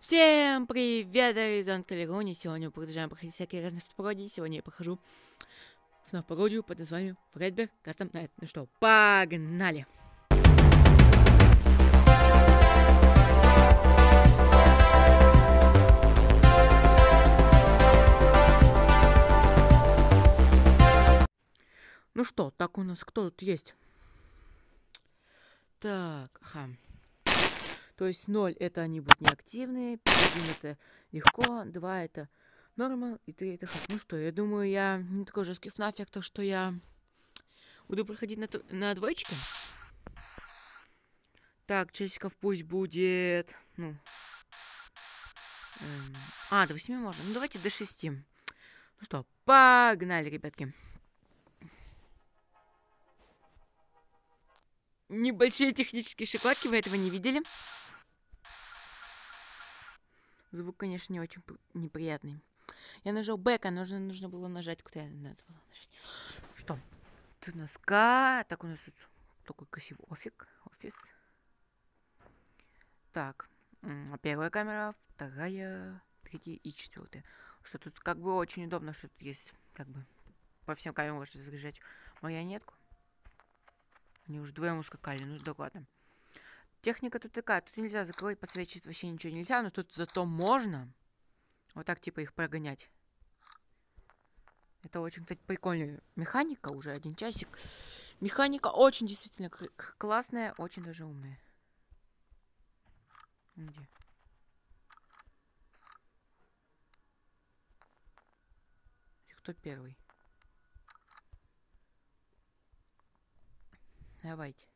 Всем привет, Аризон Калерони. Сегодня мы продолжаем проходить всякие разные пародии. Сегодня я прохожу на пародию под названием Фредбер Кастом Найт. Ну что, погнали! Ну что, так у нас кто тут есть? Так, ага. То есть 0 это они будут неактивные, 1 это легко, 2 это нормал, и 3 это хак. Ну что, я думаю, я не такой жесткий фнафик, то, что я буду проходить на, на двоечке. Так, часиков пусть будет... Ну... Эм, а, до 8 можно. Ну давайте до 6. Ну что, погнали, ребятки. небольшие технические шоколадки, вы этого не видели. Звук, конечно, не очень неприятный. Я нажал бэк, а нужно, нужно было нажать, куда я надо было нажать. Что? Тут у нас К. Так, у нас тут такой красивый офик, офис. Так, первая камера, вторая, третья и четвертая. Что тут как бы очень удобно, что тут есть как бы по всем камерам можно заряжать марионетку. Они уже вдвоем ускакали, ну да ладно. Техника тут такая, тут нельзя закрывать, подсвечивать вообще ничего нельзя, но тут зато можно вот так типа их прогонять. Это очень, кстати, прикольная механика, уже один часик. Механика очень действительно классная, очень даже умная. Ну, где? Кто первый? Давайте.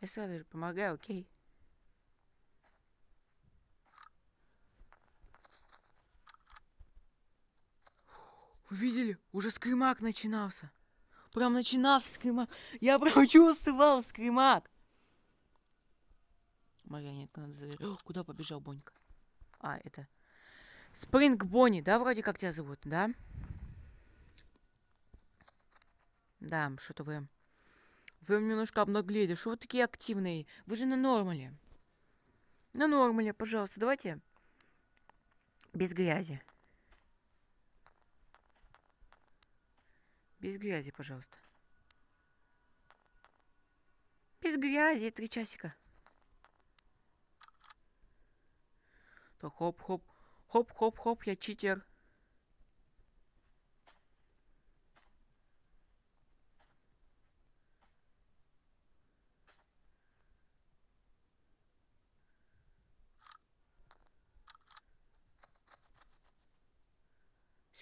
Я сразу же помогаю, окей? Увидели? Уже скримак начинался. Прям начинался скримак. Я прям чувствовал скримак. Марионетка надо задать. Куда побежал Бонька? А, это... Спринг Бонни, да, вроде как тебя зовут, да? Да, что-то вы... Вы немножко обнаглели. Что вы такие активные? Вы же на нормале. На нормале, пожалуйста. Давайте без грязи. Без грязи, пожалуйста. Без грязи, три часика. То хоп-хоп. Хоп-хоп-хоп, я читер.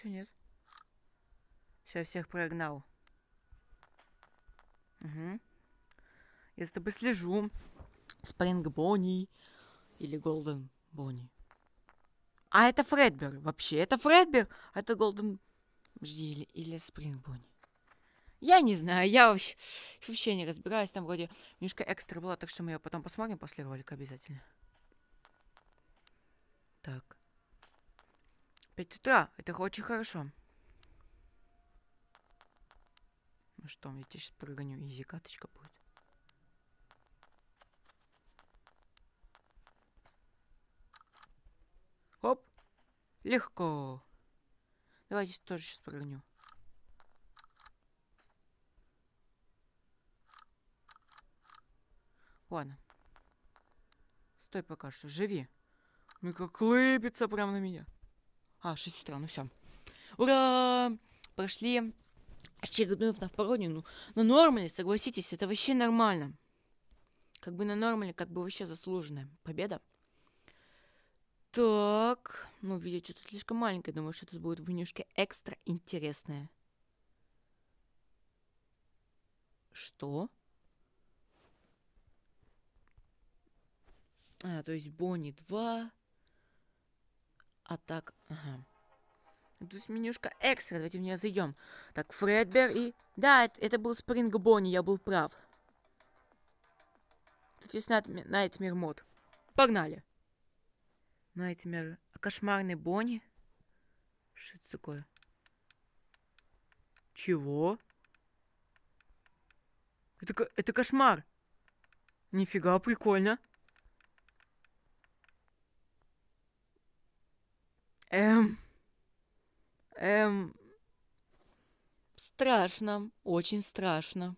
Че нет? Все, всех прогнал. Угу. Я за тобой слежу. Спринг Бонни или Голден Бонни. А это Фредбер вообще. Это Фредбер, а это Голден... Жди, или, или Спринг Бонни. Я не знаю, я вообще, вообще не разбираюсь. Там вроде мишка экстра была, так что мы ее потом посмотрим после ролика обязательно. Так. Пять утра. Это очень хорошо. Ну что, я тебя сейчас прогоню. Изи каточка будет. Оп. Легко. Давайте тоже сейчас прыгню. Ладно. Стой пока что. Живи. Ну как лыпится прямо на меня. А, 6 утра, ну все. Ура! Прошли очередную второгоднюю. Ну, на ну нормале, согласитесь, это вообще нормально. Как бы на нормале, как бы вообще заслуженная победа. Так, ну видео что-то слишком маленькое, думаю, что тут будет в менюшке экстра интересное. Что? А, то есть Бонни 2, а так, ага. Ну, то есть менюшка экстра, давайте в нее зайдем. Так, Фредбер и... Да, это, это был Спринг Бонни, я был прав. Тут есть Найтмер мод. Погнали. Найтмер... Кошмарный Бонни? Что это такое? Чего? Это, это кошмар. Нифига, прикольно. Эм... Эм... Страшно, очень страшно.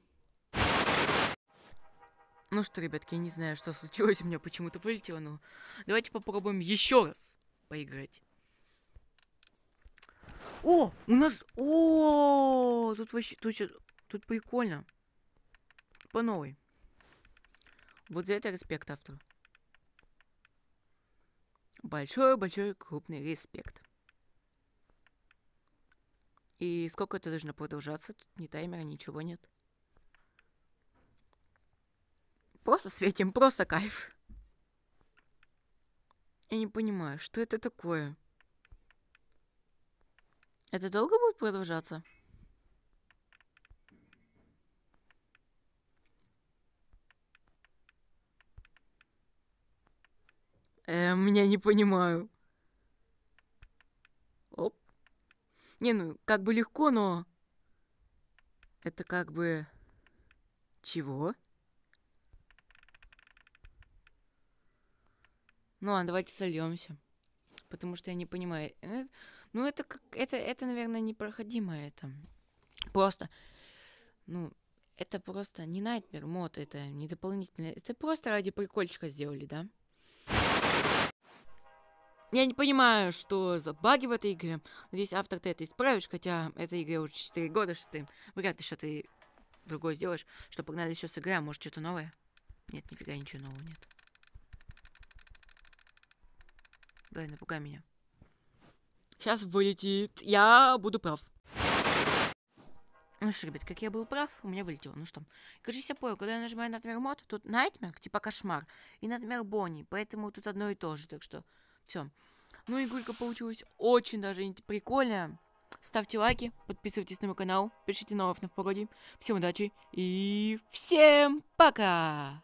Ну что, ребятки, я не знаю, что случилось, у меня почему-то вылетело, но давайте попробуем еще раз поиграть. О, у нас... О, тут вообще... Тут, тут прикольно. По новой. Вот за это респект автору большой-большой крупный респект. И сколько это должно продолжаться? Тут ни таймера, ничего нет. Просто светим, просто кайф. Я не понимаю, что это такое? Это долго будет продолжаться? Эм, я не понимаю. Оп. Не, ну, как бы легко, но... Это как бы... Чего? Ну ладно, давайте сольемся. Потому что я не понимаю. Э, ну, это как. Это, это, наверное, непроходимое, это. Просто. Ну, это просто не Nightmare мод, это не дополнительное, Это просто ради прикольчика сделали, да? Я не понимаю, что за баги в этой игре. Надеюсь, автор ты это исправишь, хотя этой игре уже 4 года, что ты вряд ли что-то другое сделаешь. Что, погнали еще с сыграем, может, что-то новое? Нет, нифига ничего нового нет. Блин, напугай меня. Сейчас вылетит. Я буду прав. Ну что, ребят, как я был прав, у меня вылетело. Ну что, кажись, я понял, когда я нажимаю Nightmare Mod, тут Nightmare, типа кошмар, и Nightmare Bonnie, поэтому тут одно и то же, так что все. Ну, и гулька получилась очень даже прикольная. Ставьте лайки, подписывайтесь на мой канал, пишите новых на породе. Всем удачи и всем пока!